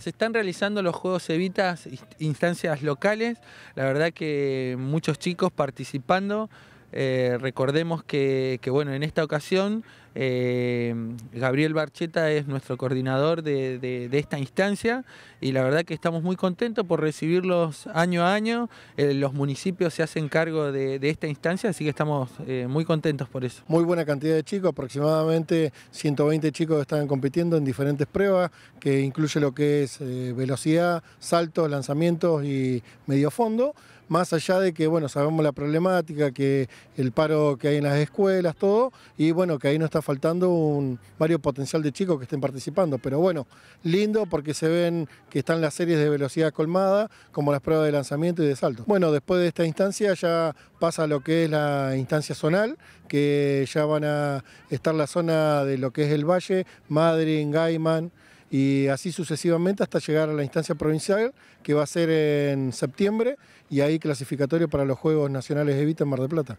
Se están realizando los Juegos Evitas, instancias locales, la verdad que muchos chicos participando, eh, recordemos que, bueno, en esta ocasión eh, Gabriel Barcheta es nuestro coordinador de, esta instancia y la verdad que estamos muy contentos por recibirlos año a año. Eh, los municipios se hacen cargo de, esta instancia, así que estamos muy contentos por eso. Muy buena cantidad de chicos, aproximadamente 120 chicos están compitiendo en diferentes pruebas, que incluye lo que es velocidad, saltos, lanzamientos y medio fondo. Más allá de que, bueno, sabemos la problemática que el paro que hay en las escuelas, todo, y bueno, que ahí no está faltando un varios potencial de chicos que estén participando, pero bueno, lindo porque se ven que están las series de velocidad colmada, como las pruebas de lanzamiento y de salto. Bueno, después de esta instancia ya pasa lo que es la instancia zonal, que ya van a estar la zona de lo que es el Valle, Madrid, Gaiman, y así sucesivamente hasta llegar a la instancia provincial que va a ser en septiembre y ahí clasificatorio para los Juegos Nacionales de Vita en Mar de Plata.